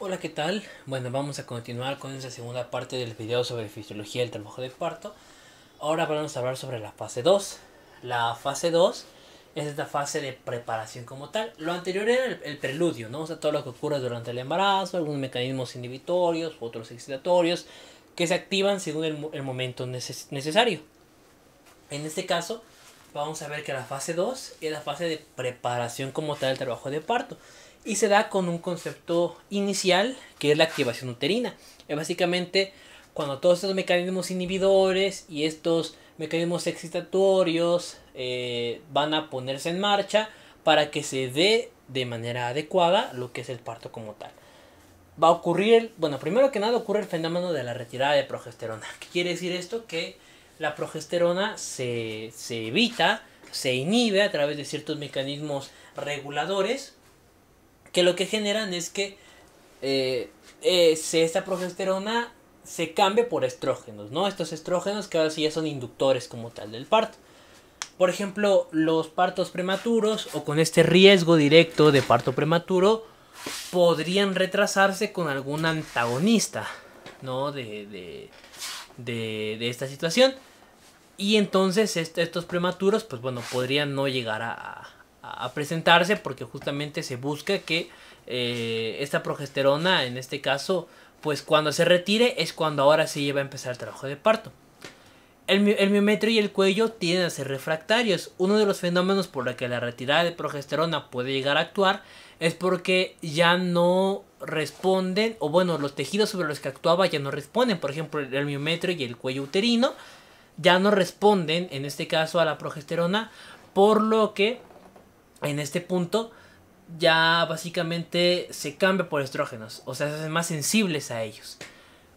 Hola, ¿qué tal? Bueno, vamos a continuar con esta segunda parte del video sobre fisiología del trabajo de parto. Ahora vamos a hablar sobre la fase 2. La fase 2 es esta fase de preparación como tal. Lo anterior era el, preludio, ¿no? O sea, todo lo que ocurre durante el embarazo, algunos mecanismos inhibitorios, otros excitatorios, que se activan según el, momento necesario. En este caso, vamos a ver que la fase 2 es la fase de preparación como tal del trabajo de parto y se da con un concepto inicial que es la activación uterina. Es eh, básicamente cuando todos estos mecanismos inhibidores y estos mecanismos excitatorios eh, van a ponerse en marcha para que se dé de manera adecuada lo que es el parto como tal. Va a ocurrir, bueno, primero que nada ocurre el fenómeno de la retirada de progesterona. ¿Qué quiere decir esto? Que la progesterona se evita, se inhibe a través de ciertos mecanismos reguladores que lo que generan es que eh, eh, esta progesterona se cambie por estrógenos, ¿no? Estos estrógenos que ahora sí ya son inductores como tal del parto. Por ejemplo, los partos prematuros o con este riesgo directo de parto prematuro podrían retrasarse con algún antagonista, ¿no? De, de, de, de esta situación. Y entonces este, estos prematuros, pues bueno, podrían no llegar a, a presentarse porque justamente se busca que eh, esta progesterona, en este caso, pues cuando se retire es cuando ahora se lleva a empezar el trabajo de parto. El, el miometrio y el cuello tienden a ser refractarios. Uno de los fenómenos por los que la retirada de progesterona puede llegar a actuar es porque ya no responden, o bueno, los tejidos sobre los que actuaba ya no responden. Por ejemplo, el miometrio y el cuello uterino ya no responden, en este caso, a la progesterona, por lo que en este punto ya básicamente se cambia por estrógenos, o sea, se hacen más sensibles a ellos.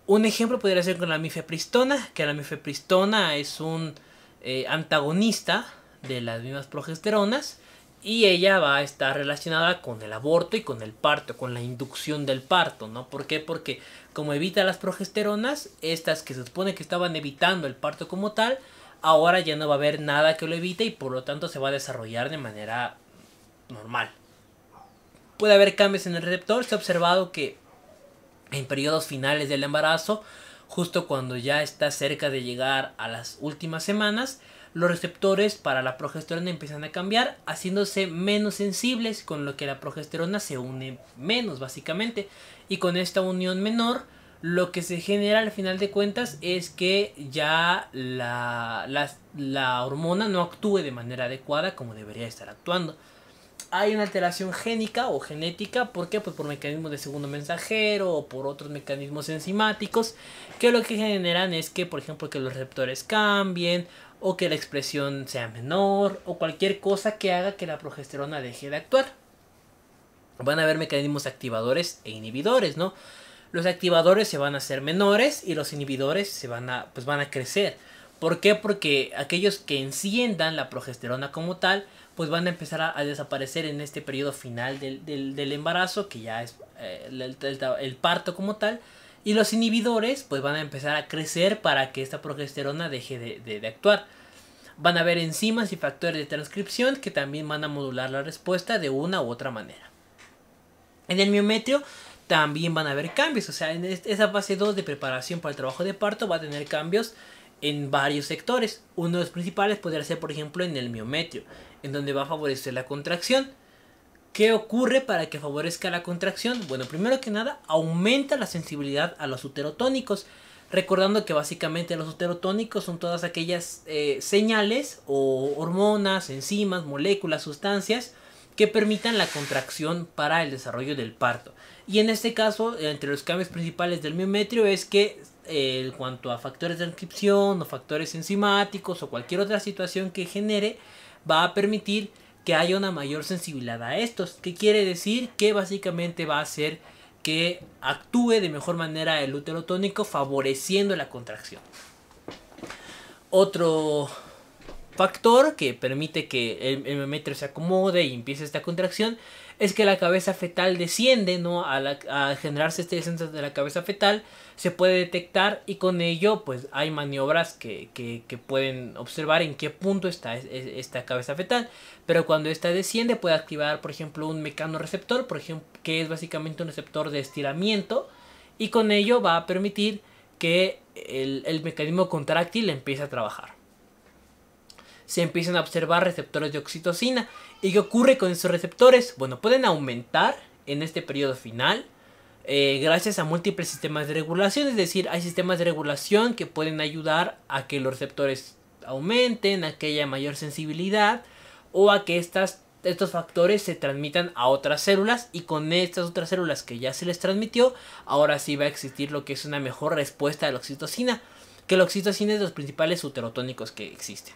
Un ejemplo podría ser con la mifepristona, que la mifepristona es un eh, antagonista de las mismas progesteronas y ella va a estar relacionada con el aborto y con el parto, con la inducción del parto, ¿no? ¿Por qué? Porque como evita las progesteronas, estas que se supone que estaban evitando el parto como tal, ahora ya no va a haber nada que lo evite y por lo tanto se va a desarrollar de manera normal. Puede haber cambios en el receptor. Se ha observado que en periodos finales del embarazo, justo cuando ya está cerca de llegar a las últimas semanas, los receptores para la progesterona empiezan a cambiar, haciéndose menos sensibles, con lo que la progesterona se une menos básicamente. Y con esta unión menor, lo que se genera al final de cuentas es que ya la, hormona no actúe de manera adecuada como debería estar actuando hay una alteración génica o genética, ¿por qué? Pues por mecanismos de segundo mensajero o por otros mecanismos enzimáticos, que lo que generan es que, por ejemplo, que los receptores cambien o que la expresión sea menor o cualquier cosa que haga que la progesterona deje de actuar. Van a haber mecanismos activadores e inhibidores, ¿no? Los activadores se van a hacer menores y los inhibidores se van a, pues van a crecer. ¿Por qué? Porque aquellos que enciendan la progesterona como tal, pues van a empezar a, desaparecer en este periodo final del, embarazo, que ya es eh, el, parto como tal. Y los inhibidores pues van a empezar a crecer para que esta progesterona deje de, de actuar. Van a haber enzimas y factores de transcripción que también van a modular la respuesta de una u otra manera. En el miometrio también van a haber cambios. O sea, en esa fase 2 de preparación para el trabajo de parto va a tener cambios en varios sectores. Uno de los principales podría ser, por ejemplo, en el miometrio en donde va a favorecer la contracción. ¿Qué ocurre para que favorezca la contracción? Bueno, primero que nada, aumenta la sensibilidad a los uterotónicos. Recordando que básicamente los uterotónicos son todas aquellas eh, señales o hormonas, enzimas, moléculas, sustancias que permitan la contracción para el desarrollo del parto. Y en este caso, entre los cambios principales del miometrio es que eh, en cuanto a factores de transcripción o factores enzimáticos o cualquier otra situación que genere va a permitir que haya una mayor sensibilidad a estos, que quiere decir que básicamente va a hacer que actúe de mejor manera el útero tónico favoreciendo la contracción. Otro factor que permite que el, el memetrio se acomode y empiece esta contracción es que la cabeza fetal desciende, ¿no? A, generarse este descenso de la cabeza fetal, se puede detectar y con ello, pues hay maniobras que, pueden observar en qué punto está esta cabeza fetal. Pero cuando esta desciende, puede activar, por ejemplo, un mecanoreceptor, por ejemplo, que es básicamente un receptor de estiramiento, y con ello va a permitir que el, el mecanismo contráctil empiece a trabajar se empiezan a observar receptores de oxitocina. ¿Y qué ocurre con esos receptores? Bueno, pueden aumentar en este periodo final. Eh, gracias a múltiples sistemas de regulación, es decir, hay sistemas de regulación que pueden ayudar a que los receptores aumenten, a que haya mayor sensibilidad o a que estas, estos factores se transmitan a otras células y con estas otras células que ya se les transmitió, ahora sí va a existir lo que es una mejor respuesta a la oxitocina, que la oxitocina es de los principales uterotónicos que existen.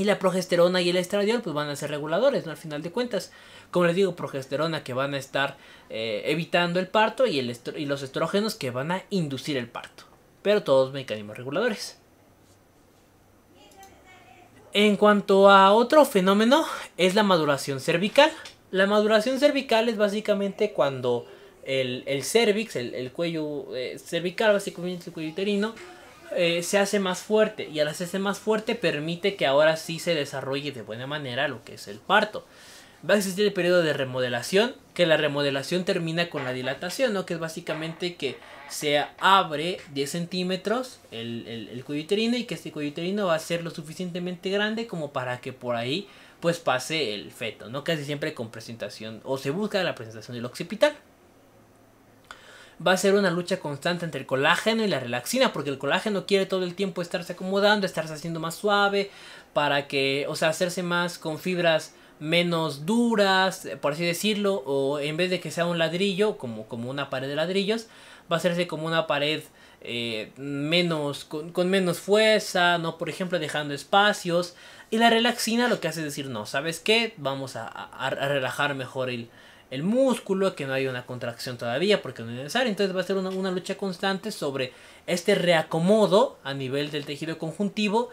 Y la progesterona y el estradiol pues van a ser reguladores, ¿no? Al final de cuentas, como les digo, progesterona que van a estar eh, evitando el parto y, el y los estrógenos que van a inducir el parto. Pero todos mecanismos reguladores. En cuanto a otro fenómeno, es la maduración cervical. La maduración cervical es básicamente cuando el, el cervix, el, cuello eh, cervical, básicamente el cuello uterino, eh, se hace más fuerte y al hacerse más fuerte permite que ahora sí se desarrolle de buena manera lo que es el parto. Va a existir el periodo de remodelación, que la remodelación termina con la dilatación, que es básicamente que se abre 10 centímetros el, el, el y que este cuello uterino va a ser lo suficientemente grande como para que por ahí pues pase el feto, ¿no? Casi siempre con presentación o se busca la presentación del occipital va a ser una lucha constante entre el colágeno y la relaxina, porque el colágeno quiere todo el tiempo estarse acomodando, estarse haciendo más suave, para que, o sea, hacerse más con fibras menos duras, por así decirlo, o en vez de que sea un ladrillo, como, como una pared de ladrillos, va a hacerse como una pared eh, menos, con, menos fuerza, ¿no? Por ejemplo, dejando espacios. Y la relaxina lo que hace es decir, no, ¿sabes qué? Vamos a relajar mejor el, el músculo, que no hay una contracción todavía porque no es necesario. Entonces va a ser una, lucha constante sobre este reacomodo a nivel del tejido conjuntivo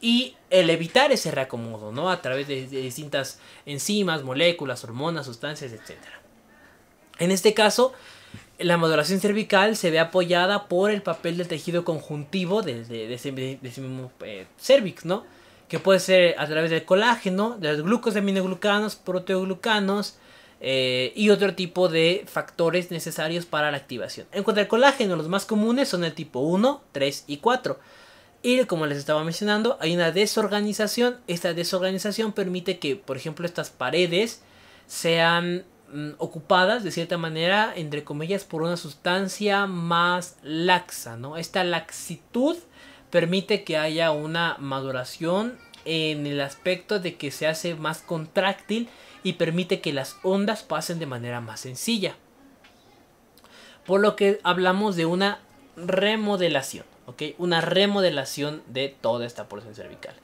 y el evitar ese reacomodo, ¿no? A través de, distintas enzimas, moléculas, hormonas, sustancias, etc. En este caso, la modulación cervical se ve apoyada por el papel del tejido conjuntivo de, ese, mismo eh, cervix, ¿no? Que puede ser a través del colágeno, de los glucos, proteoglucanos, eh, y otro tipo de factores necesarios para la activación. En cuanto al colágeno, los más comunes son el tipo 1, 3 y 4. Y como les estaba mencionando, hay una desorganización. Esta desorganización permite que, por ejemplo, estas paredes sean mm, ocupadas de cierta manera, entre comillas, por una sustancia más laxa, Esta laxitud permite que haya una maduración en el aspecto de que se hace más contráctil y permite que las ondas pasen de manera más sencilla. Por lo que hablamos de una remodelación, Una remodelación de toda esta porción cervical.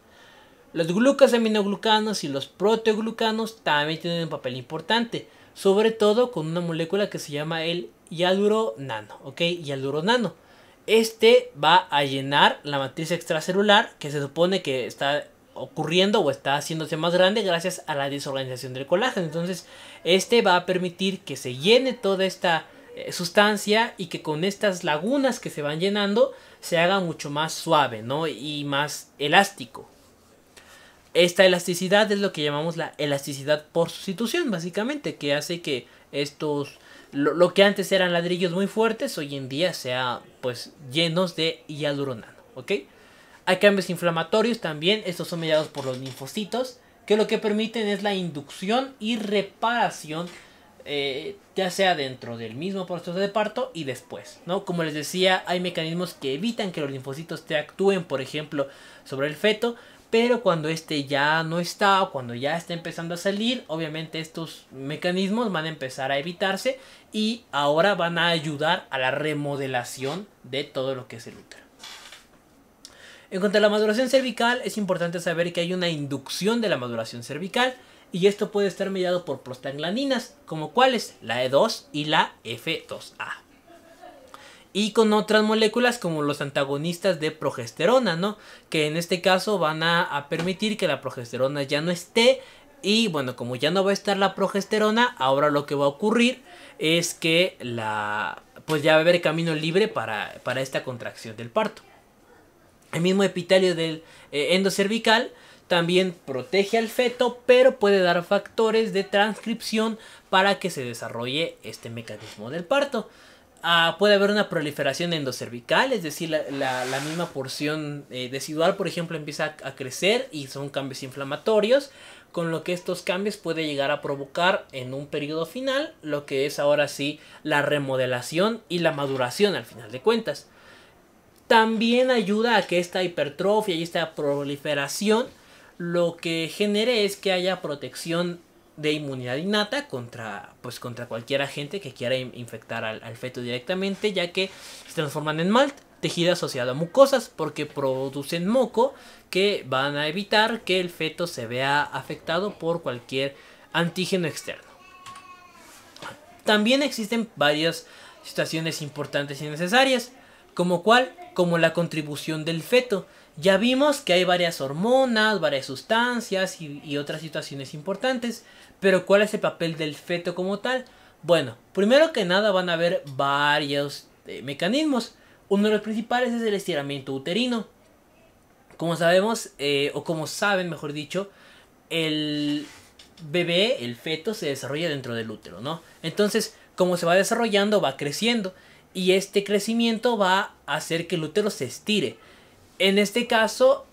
Los glucosaminoglucanos y los proteoglucanos también tienen un papel importante, sobre todo con una molécula que se llama el hialuronano, ¿ok? Este va a llenar la matriz extracelular que se supone que está ocurriendo o está haciéndose más grande gracias a la desorganización del colágeno. Entonces, este va a permitir que se llene toda esta eh, sustancia y que con estas lagunas que se van llenando se haga mucho más suave, ¿no? Y más elástico. Esta elasticidad es lo que llamamos la elasticidad por sustitución, básicamente, que hace que estos lo, que antes eran ladrillos muy fuertes hoy en día sea pues llenos de hialuronano, ¿ok? Hay cambios inflamatorios también, estos son mediados por los linfocitos, que lo que permiten es la inducción y reparación, eh, ya sea dentro del mismo proceso de parto y después, ¿no? Como les decía, hay mecanismos que evitan que los linfocitos te actúen, por ejemplo, sobre el feto, pero cuando este ya no está o cuando ya está empezando a salir, obviamente estos mecanismos van a empezar a evitarse y ahora van a ayudar a la remodelación de todo lo que es el útero. En cuanto a la maduración cervical, es importante saber que hay una inducción de la maduración cervical y esto puede estar mediado por prostaglandinas, como cuáles, la E2 y la F2A. Y con otras moléculas como los antagonistas de progesterona, ¿no? Que en este caso van a, permitir que la progesterona ya no esté y bueno, como ya no va a estar la progesterona, ahora lo que va a ocurrir es que la pues ya va a haber camino libre para esta contracción del parto. El mismo epitelio del eh, endocervical también protege al feto, pero puede dar factores de transcripción para que se desarrolle este mecanismo del parto. Ah, puede haber una proliferación endocervical, es decir, la, misma porción eh, decidual, por ejemplo, empieza a, crecer y son cambios inflamatorios, con lo que estos cambios puede llegar a provocar en un periodo final lo que es ahora sí la remodelación y la maduración al final de cuentas también ayuda a que esta hipertrofia y esta proliferación lo que genere es que haya protección de inmunidad innata contra, pues, contra cualquier agente que quiera infectar al, feto directamente, ya que se transforman en malt, tejido asociado a mucosas, porque producen moco que van a evitar que el feto se vea afectado por cualquier antígeno externo. También existen varias situaciones importantes y necesarias. ¿Como cuál? Como la contribución del feto. Ya vimos que hay varias hormonas, varias sustancias y, otras situaciones importantes, pero ¿cuál es el papel del feto como tal? Bueno, primero que nada van a haber varios eh, mecanismos. Uno de los principales es el estiramiento uterino. Como sabemos, eh, o como saben, mejor dicho, el bebé, el feto, se desarrolla dentro del útero, ¿no? Entonces, como se va desarrollando, va creciendo y este crecimiento va a hacer que el útero se estire. En este caso,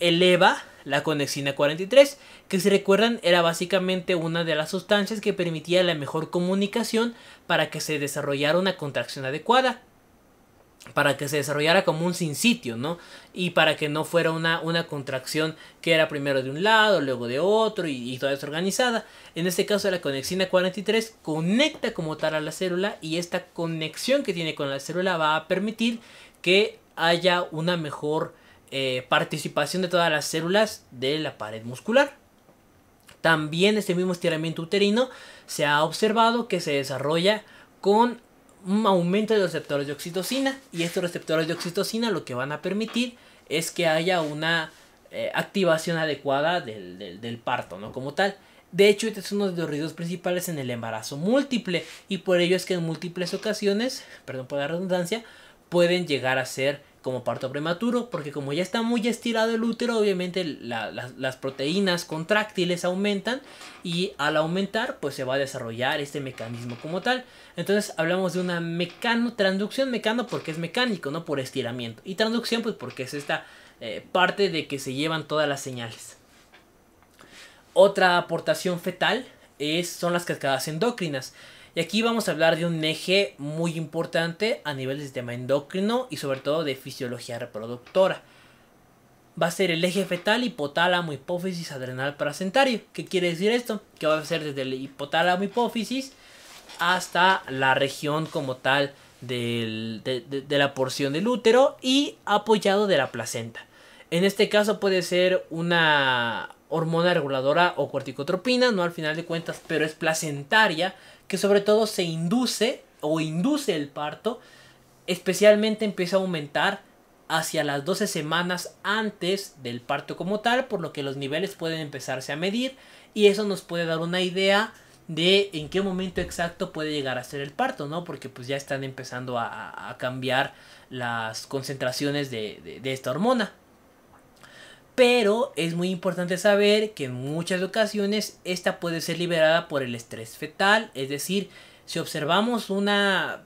eleva la conexina 43, que si recuerdan era básicamente una de las sustancias que permitía la mejor comunicación para que se desarrollara una contracción adecuada para que se desarrollara como un sin sitio, ¿no? Y para que no fuera una, una contracción que era primero de un lado, luego de otro y, toda desorganizada. En este caso la conexina 43 conecta como tal a la célula y esta conexión que tiene con la célula va a permitir que haya una mejor eh, participación de todas las células de la pared muscular. También este mismo estiramiento uterino se ha observado que se desarrolla con un aumento de los receptores de oxitocina y estos receptores de oxitocina lo que van a permitir es que haya una eh, activación adecuada del, del, parto, ¿no? Como tal. De hecho, este es uno de los riesgos principales en el embarazo múltiple y por ello es que en múltiples ocasiones, perdón por la redundancia, pueden llegar a ser como parto prematuro, porque como ya está muy estirado el útero, obviamente las proteínas contráctiles aumentan y al aumentar pues se va a desarrollar este mecanismo como tal. Entonces hablamos de una mecano, transducción mecano porque es mecánico, no por estiramiento. Y transducción pues porque es esta eh, parte de que se llevan todas las señales. Otra aportación fetal es, son las cascadas endócrinas. Y aquí vamos a hablar de un eje muy importante a nivel del sistema endocrino y sobre todo de fisiología reproductora. Va a ser el eje fetal, hipotálamo, hipófisis, adrenal, placentario. ¿Qué quiere decir esto? Que va a ser desde el hipotálamo, hipófisis hasta la región como tal de, de la porción del útero y apoyado de la placenta. En este caso puede ser una hormona reguladora o corticotropina, no al final de cuentas, pero es placentaria, que sobre todo se induce o induce el parto, especialmente empieza a aumentar hacia las 12 semanas antes del parto como tal, por lo que los niveles pueden empezarse a medir y eso nos puede dar una idea de en qué momento exacto puede llegar a ser el parto, ¿no? Porque pues ya están empezando a, cambiar las concentraciones de esta hormona. Pero es muy importante saber que en muchas ocasiones esta puede ser liberada por el estrés fetal, es decir, si observamos una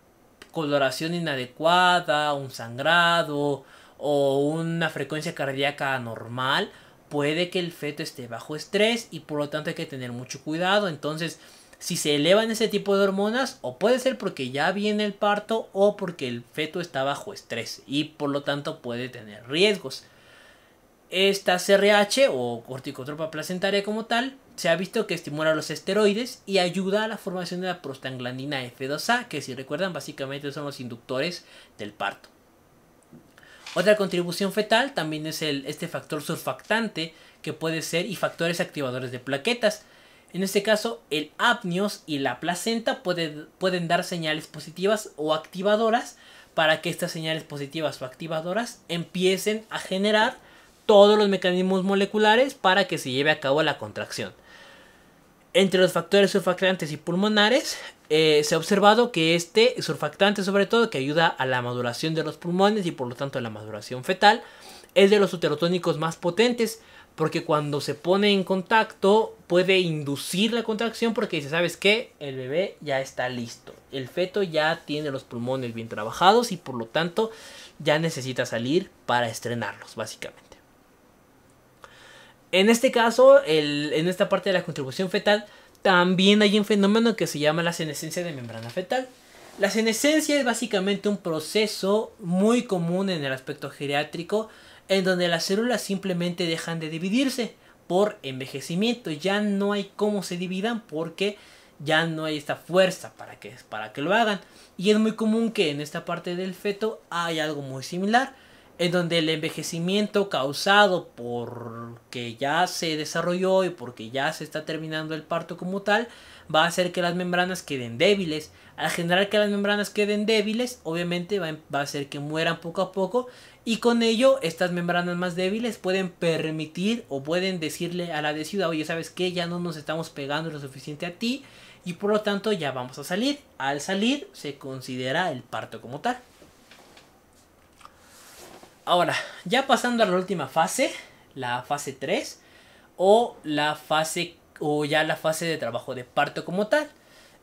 coloración inadecuada, un sangrado o una frecuencia cardíaca anormal, puede que el feto esté bajo estrés y por lo tanto hay que tener mucho cuidado. Entonces, si se elevan ese tipo de hormonas, o puede ser porque ya viene el parto o porque el feto está bajo estrés y por lo tanto puede tener riesgos. Esta CRH o corticotropa placentaria como tal se ha visto que estimula los esteroides y ayuda a la formación de la prostaglandina F2A, que si recuerdan básicamente son los inductores del parto. Otra contribución fetal también es el, este factor surfactante que puede ser y factores activadores de plaquetas. En este caso, el apnios y la placenta pueden dar señales positivas o activadoras para que estas señales positivas o activadoras empiecen a generar todos los mecanismos moleculares para que se lleve a cabo la contracción. Entre los factores surfactantes y pulmonares, eh, se ha observado que este surfactante, sobre todo, que ayuda a la maduración de los pulmones y por lo tanto a la maduración fetal, es de los uterotónicos más potentes, porque cuando se pone en contacto puede inducir la contracción porque dice, ¿sabes qué? El bebé ya está listo. El feto ya tiene los pulmones bien trabajados y por lo tanto ya necesita salir para estrenarlos, básicamente. En este caso, en esta parte de la contribución fetal, también hay un fenómeno que se llama la senescencia de membrana fetal. La senescencia es básicamente un proceso muy común en el aspecto geriátrico en donde las células simplemente dejan de dividirse por envejecimiento, ya no hay cómo se dividan porque ya no hay esta fuerza para que, para que lo hagan. Y es muy común que en esta parte del feto hay algo muy similar en donde el envejecimiento causado porque ya se desarrolló y porque ya se está terminando el parto como tal, va a hacer que las membranas queden débiles. Al generar que las membranas queden débiles, obviamente va, a em, hacer que mueran poco a poco y con ello estas membranas más débiles pueden permitir o pueden decirle a la de ciudad, oye, ¿sabes que Ya no nos estamos pegando lo suficiente a ti y por lo tanto ya vamos a salir. Al salir se considera el parto como tal. Ahora, ya pasando a la última fase, la fase 3, o la fase o ya la fase de trabajo de parto como tal.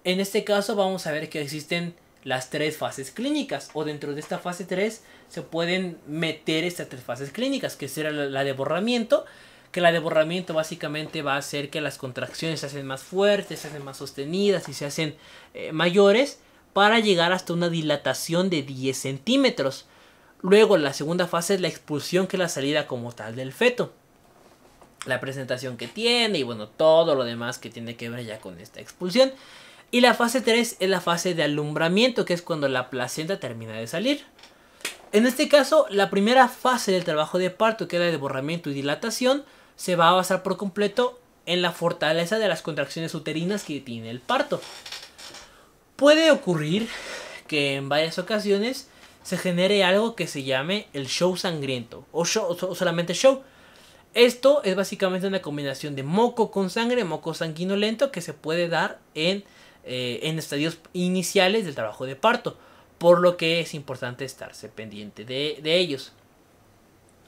En este caso vamos a ver que existen las tres fases clínicas o dentro de esta fase 3 se pueden meter estas tres fases clínicas que será la, de borramiento que la de borramiento básicamente va a hacer que las contracciones se hacen más fuertes se hacen más sostenidas y se hacen eh, mayores para llegar hasta una dilatación de 10 centímetros Luego, la segunda fase es la expulsión, que es la salida como tal del feto. La presentación que tiene y bueno, todo lo demás que tiene que ver ya con esta expulsión. Y la fase 3 es la fase de alumbramiento, que es cuando la placenta termina de salir. En este caso, la primera fase del trabajo de parto, que es la de borramiento y dilatación, se va a basar por completo en la fortaleza de las contracciones uterinas que tiene el parto. Puede ocurrir que en varias ocasiones se genere algo que se llame el show sangriento o, solamente show. Esto es básicamente una combinación de moco con sangre, moco sanguinolento que se puede dar eh, en, estadios iniciales del trabajo de parto, por lo que es importante estarse pendiente de, ellos.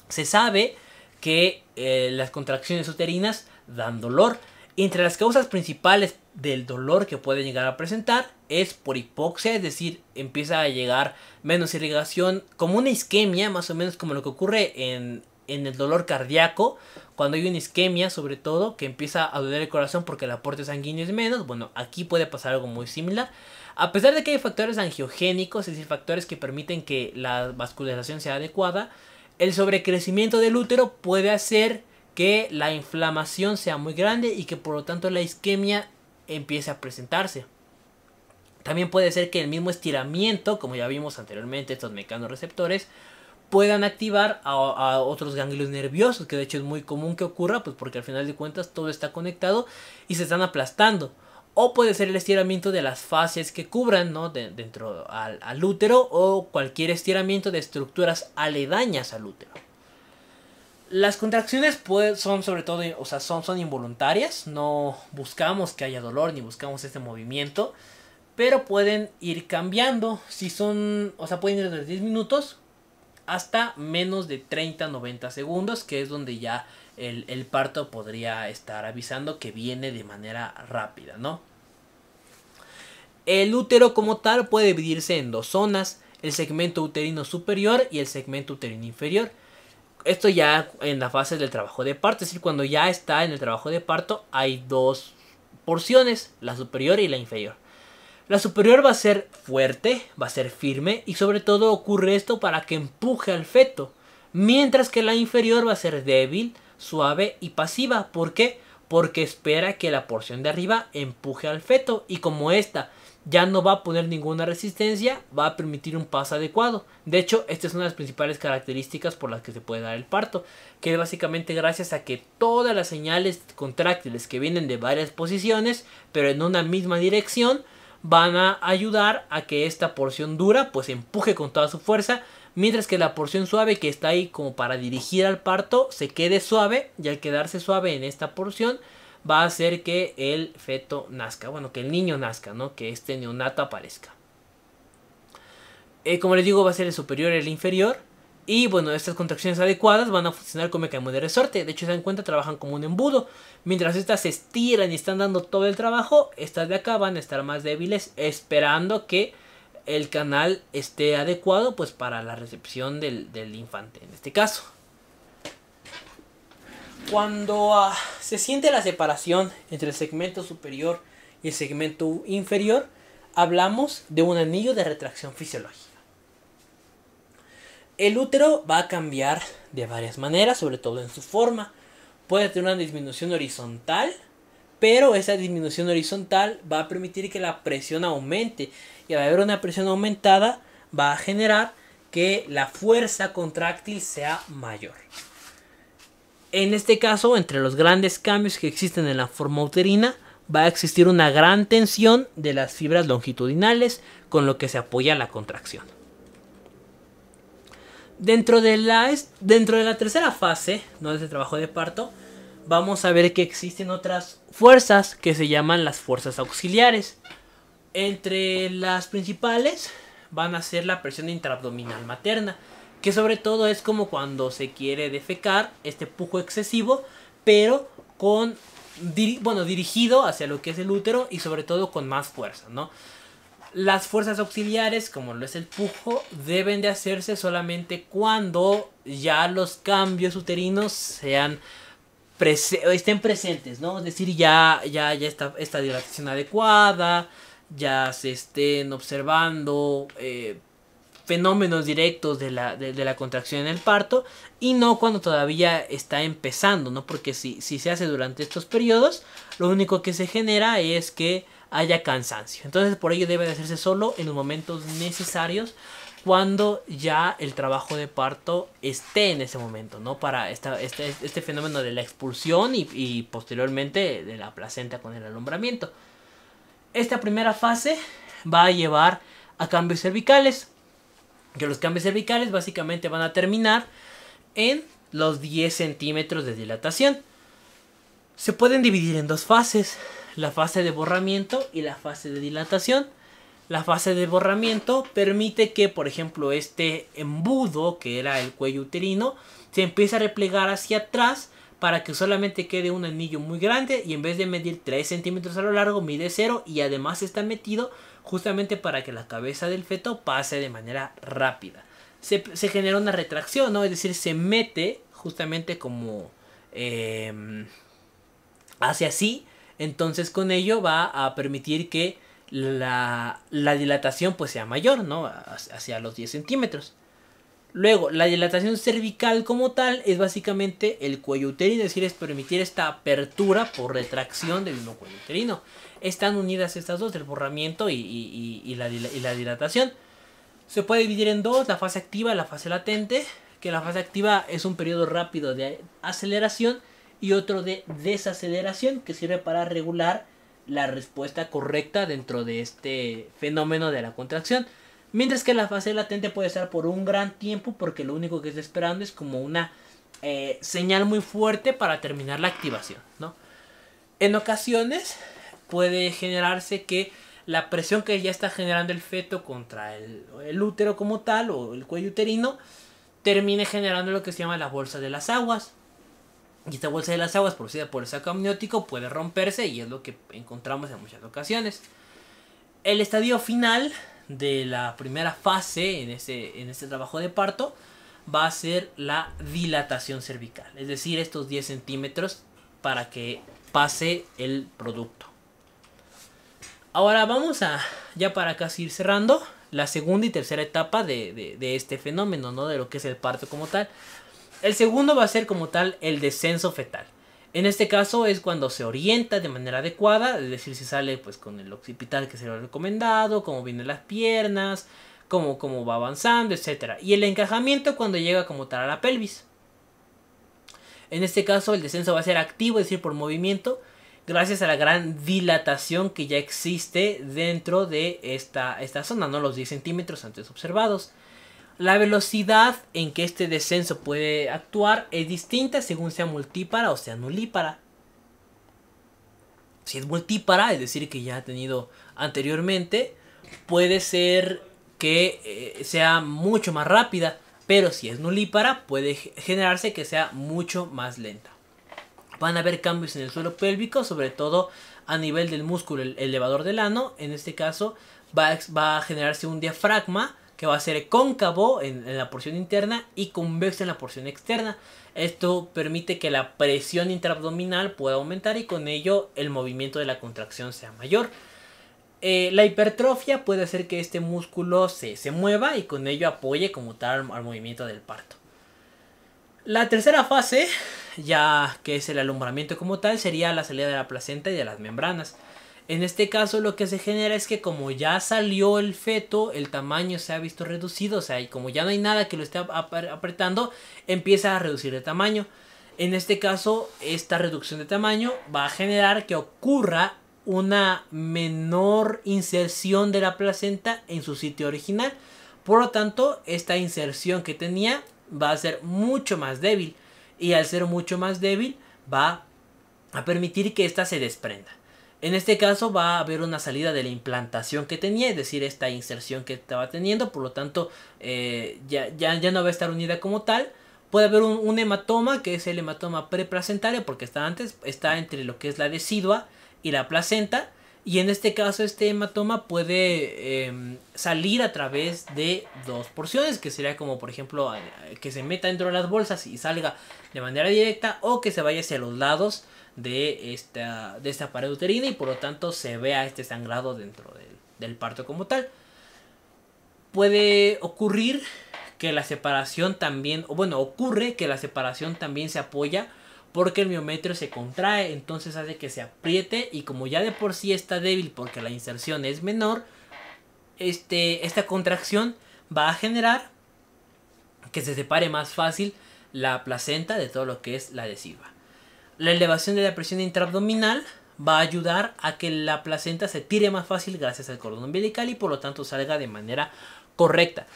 Se sabe que eh, las contracciones uterinas dan dolor, entre las causas principales del dolor que puede llegar a presentar es por hipoxia, es decir, empieza a llegar menos irrigación, como una isquemia, más o menos como lo que ocurre en, el dolor cardíaco, cuando hay una isquemia sobre todo, que empieza a doler el corazón porque el aporte sanguíneo es menos, bueno, aquí puede pasar algo muy similar. A pesar de que hay factores angiogénicos, es decir, factores que permiten que la vascularización sea adecuada, el sobrecrecimiento del útero puede hacer que la inflamación sea muy grande y que por lo tanto la isquemia empiece a presentarse. También puede ser que el mismo estiramiento, como ya vimos anteriormente, estos mecanorreceptores puedan activar a, otros ganglios nerviosos, que de hecho es muy común que ocurra, pues porque al final de cuentas todo está conectado y se están aplastando. O puede ser el estiramiento de las fascias que cubran, dentro al útero o cualquier estiramiento de estructuras aledañas al útero. Las contracciones son sobre todo, o sea, son, involuntarias, no buscamos que haya dolor ni buscamos este movimiento, pero pueden ir cambiando, si son, o sea, pueden ir desde 10 minutos hasta menos de 30-90 segundos, que es donde ya el, el, parto podría estar avisando que viene de manera rápida, ¿no? El útero como tal puede dividirse en dos zonas, el segmento uterino superior y el segmento uterino inferior esto ya en la fase del trabajo de parto, es decir, cuando ya está en el trabajo de parto hay dos porciones, la superior y la inferior. La superior va a ser fuerte, va a ser firme y sobre todo ocurre esto para que empuje al feto, mientras que la inferior va a ser débil, suave y pasiva. ¿Por qué? Porque espera que la porción de arriba empuje al feto y como esta ya no va a poner ninguna resistencia, va a permitir un paso adecuado. De hecho, esta es una de las principales características por las que se puede dar el parto, que es básicamente gracias a que todas las señales contráctiles que vienen de varias posiciones, pero en una misma dirección, van a ayudar a que esta porción dura pues empuje con toda su fuerza, mientras que la porción suave que está ahí como para dirigir al parto se quede suave y al quedarse suave en esta porción, va a hacer que el feto nazca, bueno, que el niño nazca, ¿no? Que este neonato aparezca. Eh, como les digo, va a ser el superior y el inferior. Y bueno, estas contracciones adecuadas van a funcionar como mecanismo de resorte. De hecho, se dan cuenta, trabajan como un embudo. Mientras estas se estiran y están dando todo el trabajo, estas de acá van a estar más débiles, esperando que el canal esté adecuado pues para la recepción del infante en este caso. Cuando ah, se siente la separación entre el segmento superior y el segmento inferior, hablamos de un anillo de retracción fisiológica. El útero va a cambiar de varias maneras, sobre todo en su forma. Puede tener una disminución horizontal, pero esa disminución horizontal va a permitir que la presión aumente. Y al haber una presión aumentada, va a generar que la fuerza contráctil sea mayor. En este caso, entre los grandes cambios que existen en la forma uterina, va a existir una gran tensión de las fibras longitudinales con lo que se apoya la contracción. Dentro de la, dentro de la tercera fase, no es trabajo de parto, vamos a ver que existen otras fuerzas que se llaman las fuerzas auxiliares. Entre las principales van a ser la presión intraabdominal materna, que sobre todo es como cuando se quiere defecar, este pujo excesivo, pero con bueno, dirigido hacia lo que es el útero y sobre todo con más fuerza, ¿no? Las fuerzas auxiliares, como lo es el pujo, deben de hacerse solamente cuando ya los cambios uterinos sean estén presentes, ¿no? Es decir, ya, ya, ya está esta dilatación adecuada, ya se estén observando eh, fenómenos directos de la, contracción en el parto y no cuando todavía está empezando, ¿no? Porque si, si se hace durante estos periodos, lo único que se genera es que haya cansancio. Entonces por ello debe de hacerse solo en los momentos necesarios cuando ya el trabajo de parto esté en ese momento, ¿no? Para este, este, fenómeno de la expulsión y posteriormente de la placenta con el alumbramiento. Esta primera fase va a llevar a cambios cervicales, que los cambios cervicales básicamente van a terminar en los 10 centímetros de dilatación. Se pueden dividir en dos fases, la fase de borramiento y la fase de dilatación. La fase de borramiento permite que, por ejemplo, este embudo que era el cuello uterino se empiece a replegar hacia atrás para que solamente quede un anillo muy grande y en vez de medir 3 centímetros a lo largo mide 0 y además está metido justamente para que la cabeza del feto pase de manera rápida. Se, genera una retracción, ¿no? Es decir, se mete justamente como em, hacia así. Entonces con ello va a permitir que la, dilatación pues sea mayor, ¿no? Hacia los 10 centímetros. Luego, la dilatación cervical como tal es básicamente el cuello uterino, es decir, es permitir esta apertura por retracción del mismo cuello uterino están unidas estas dos, el borramiento y, la, dilatación. Se puede dividir en dos, la fase activa y la fase latente, que la fase activa es un periodo rápido de aceleración y otro de desaceleración que sirve para regular la respuesta correcta dentro de este fenómeno de la contracción. Mientras que la fase latente puede estar por un gran tiempo porque lo único que está esperando es como una eh, señal muy fuerte para terminar la activación, En ocasiones puede generarse que la presión que ya está generando el feto contra el, útero como tal o el cuello uterino termine generando lo que se llama la bolsa de las aguas. Y esta bolsa de las aguas producida por el saco amniótico puede romperse y es lo que encontramos en muchas ocasiones. El estadio final de la primera fase en en este trabajo de parto va a ser la dilatación cervical, es decir, estos 10 centímetros para que pase el producto. Ahora vamos a, ya para casi ir cerrando, la segunda y tercera etapa de, este fenómeno, ¿no? De lo que es el parto como tal. El segundo va a ser como tal el descenso fetal. En este caso es cuando se orienta de manera adecuada, es decir, si sale pues con el occipital que se lo ha recomendado, cómo vienen las piernas, cómo, cómo va avanzando, etc. Y el encajamiento cuando llega como tal a la pelvis. En este caso el descenso va a ser activo, es decir, por movimiento, gracias a la gran dilatación que ya existe dentro de esta, esta zona, ¿no? los 10 centímetros antes observados. La velocidad en que este descenso puede actuar es distinta según sea multípara o sea nulípara. Si es multípara, es decir, que ya ha tenido anteriormente, puede ser que eh, sea mucho más rápida, pero si es nulípara, puede generarse que sea mucho más lenta van a haber cambios en el suelo pélvico, sobre todo a nivel del músculo elevador del ano. En este caso va a, generarse un diafragma que va a ser cóncavo en, la porción interna y convexo en la porción externa. Esto permite que la presión intraabdominal pueda aumentar y con ello el movimiento de la contracción sea mayor. Eh, la hipertrofia puede hacer que este músculo se, mueva y con ello apoye como tal al movimiento del parto. La tercera fase, ya que es el alumbramiento como tal, sería la salida de la placenta y de las membranas. En este caso lo que se genera es que como ya salió el feto, el tamaño se ha visto reducido, o sea, y como ya no hay nada que lo esté apretando, empieza a reducir de tamaño. En este caso, esta reducción de tamaño va a generar que ocurra una menor inserción de la placenta en su sitio original. Por lo tanto, esta inserción que tenía va a ser mucho más débil y al ser mucho más débil va a permitir que ésta se desprenda. En este caso va a haber una salida de la implantación que tenía, es decir, esta inserción que estaba teniendo, por lo tanto eh, ya, ya, no va a estar unida como tal. Puede haber un, un hematoma, que es el hematoma preplacentario, porque está antes, está entre lo que es la decidua y la placenta. Y en este caso este hematoma puede em, salir a través de dos porciones, que sería como por ejemplo que se meta dentro de las bolsas y salga de manera directa o que se vaya hacia los lados de esta, de esta pared uterina y por lo tanto se vea este sangrado dentro del, del parto como tal. Puede ocurrir que la separación también, o bueno, ocurre que la separación también se apoya porque el miometrio se contrae, entonces hace que se apriete y como ya de por sí está débil porque la inserción es menor, este, esta contracción va a generar que se separe más fácil la placenta de todo lo que es la adhesiva. La elevación de la presión intraabdominal va a ayudar a que la placenta se tire más fácil gracias al cordón umbilical y por lo tanto salga de manera correcta.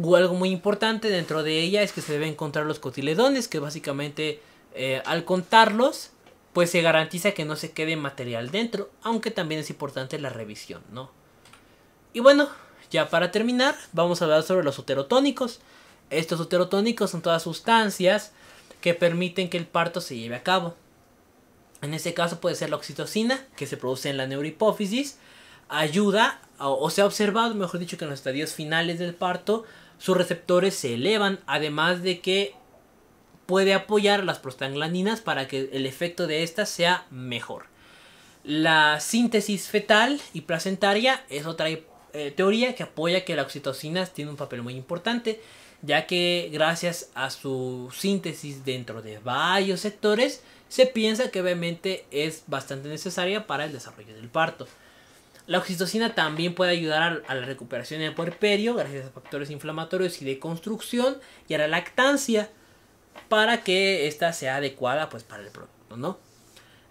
O algo muy importante dentro de ella es que se debe encontrar los cotiledones, que básicamente eh, al contarlos, pues se garantiza que no se quede material dentro, aunque también es importante la revisión, ¿no? Y bueno, ya para terminar, vamos a hablar sobre los uterotónicos. Estos uterotónicos son todas sustancias que permiten que el parto se lleve a cabo. En este caso puede ser la oxitocina, que se produce en la neurohipófisis, ayuda, o, o se ha observado, mejor dicho, que en los estadios finales del parto, sus receptores se elevan, además de que puede apoyar las prostaglandinas para que el efecto de estas sea mejor. La síntesis fetal y placentaria es otra eh, teoría que apoya que la oxitocina tiene un papel muy importante, ya que gracias a su síntesis dentro de varios sectores, se piensa que obviamente es bastante necesaria para el desarrollo del parto. La oxitocina también puede ayudar a, la recuperación del puerperio gracias a factores inflamatorios y de construcción y a la lactancia para que esta sea adecuada pues para el producto, ¿no?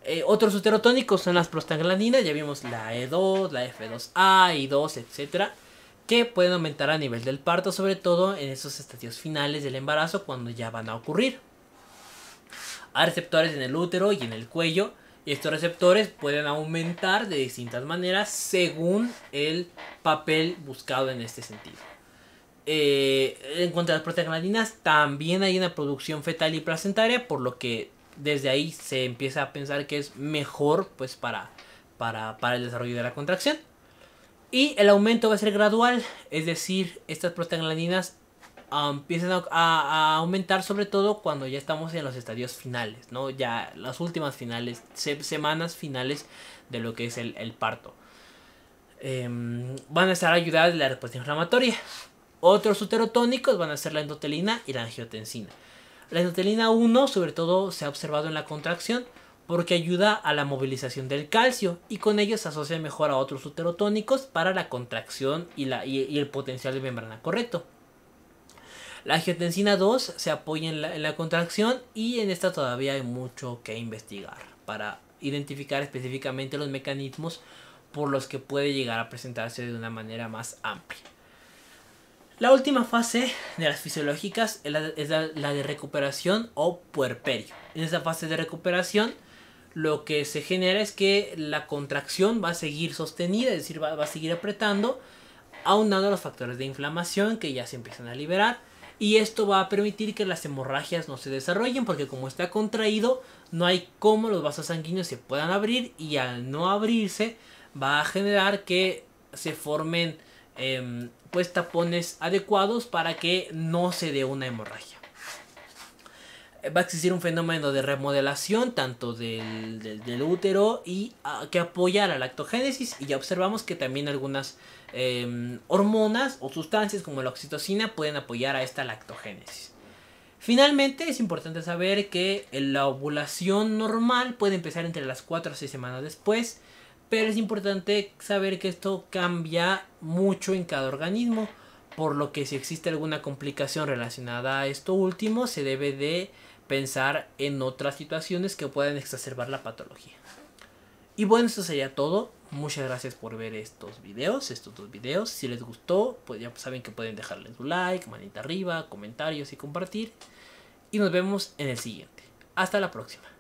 Eh, otros uterotónicos son las prostaglandinas, ya vimos la E2, la F2A, I2, etcétera, que pueden aumentar a nivel del parto, sobre todo en esos estadios finales del embarazo cuando ya van a ocurrir. Hay receptores en el útero y en el cuello, y estos receptores pueden aumentar de distintas maneras según el papel buscado en este sentido. Eh, en cuanto a las prostaglandinas, también hay una producción fetal y placentaria, por lo que desde ahí se empieza a pensar que es mejor pues para, para, el desarrollo de la contracción. Y el aumento va a ser gradual, es decir, estas prostaglandinas ah, empiezan a, aumentar sobre todo cuando ya estamos en los estadios finales, ¿no? Ya las últimas finales, semanas finales de lo que es el, parto. Em, van a estar ayudadas de la respuesta inflamatoria. Otros uterotónicos van a ser la endotelina y la angiotensina. La endotelina 1 sobre todo se ha observado en la contracción porque ayuda a la movilización del calcio y con ello se asocia mejor a otros uterotónicos para la contracción y, el potencial de membrana correcto. La angiotensina 2 se apoya en la contracción y en esta todavía hay mucho que investigar para identificar específicamente los mecanismos por los que puede llegar a presentarse de una manera más amplia. La última fase de las fisiológicas es la, de recuperación o puerperio. En esa fase de recuperación lo que se genera es que la contracción va a seguir sostenida, es decir, va, va a seguir apretando, aunando los factores de inflamación que ya se empiezan a liberar. Y esto va a permitir que las hemorragias no se desarrollen porque como está contraído no hay cómo los vasos sanguíneos se puedan abrir y al no abrirse va a generar que se formen Em, pues tapones adecuados para que no se dé una hemorragia. Eh, va a existir un fenómeno de remodelación tanto del, útero y ah, que apoya la lactogénesis y ya observamos que también algunas em, hormonas o sustancias como la oxitocina pueden apoyar a esta lactogénesis. Finalmente, es importante saber que la ovulación normal puede empezar entre las 4 a 6 semanas después pero es importante saber que esto cambia mucho en cada organismo, por lo que si existe alguna complicación relacionada a esto último, se debe de pensar en otras situaciones que puedan exacerbar la patología. Y bueno, eso sería todo. Muchas gracias por ver estos videos, estos dos videos. Si les gustó, pues ya saben que pueden dejarles un like, manita arriba, comentarios y compartir. Y nos vemos en el siguiente. Hasta la próxima.